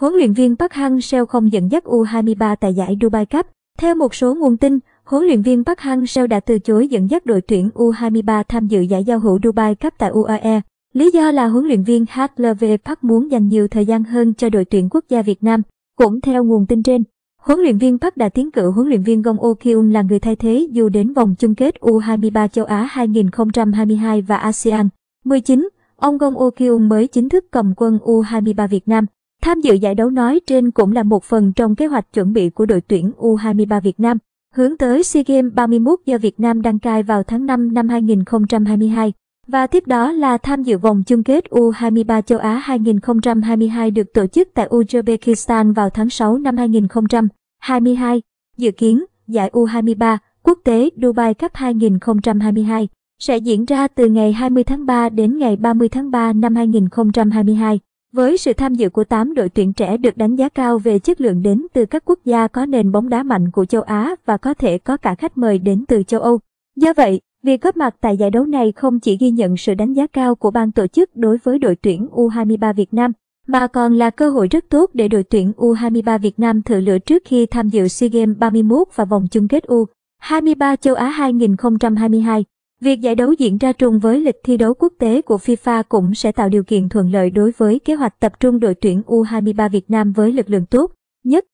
Huấn luyện viên Park Hang-seo không dẫn dắt U23 tại giải Dubai Cup. Theo một số nguồn tin, huấn luyện viên Park Hang-seo đã từ chối dẫn dắt đội tuyển U23 tham dự giải giao hữu Dubai Cup tại UAE. Lý do là huấn luyện viên HLV Park muốn dành nhiều thời gian hơn cho đội tuyển quốc gia Việt Nam. Cũng theo nguồn tin trên, huấn luyện viên Park đã tiến cử huấn luyện viên Gong Oh là người thay thế dù đến vòng chung kết U23 châu Á 2022 và ASEAN. 19. Ông Gong Oh mới chính thức cầm quân U23 Việt Nam. Tham dự giải đấu nói trên cũng là một phần trong kế hoạch chuẩn bị của đội tuyển U23 Việt Nam, hướng tới SEA Games 31 do Việt Nam đăng cai vào tháng 5 năm 2022. Và tiếp đó là tham dự vòng chung kết U23 châu Á 2022 được tổ chức tại Uzbekistan vào tháng 6 năm 2022. Dự kiến, giải U23 quốc tế Dubai Cup 2022 sẽ diễn ra từ ngày 20 tháng 3 đến ngày 30 tháng 3 năm 2022. Với sự tham dự của 8 đội tuyển trẻ được đánh giá cao về chất lượng đến từ các quốc gia có nền bóng đá mạnh của châu Á và có thể có cả khách mời đến từ châu Âu. Do vậy, việc góp mặt tại giải đấu này không chỉ ghi nhận sự đánh giá cao của ban tổ chức đối với đội tuyển U23 Việt Nam, mà còn là cơ hội rất tốt để đội tuyển U23 Việt Nam thử lửa trước khi tham dự SEA Games 31 và vòng chung kết U23 châu Á 2022. Việc giải đấu diễn ra trùng với lịch thi đấu quốc tế của FIFA cũng sẽ tạo điều kiện thuận lợi đối với kế hoạch tập trung đội tuyển U23 Việt Nam với lực lượng tốt nhất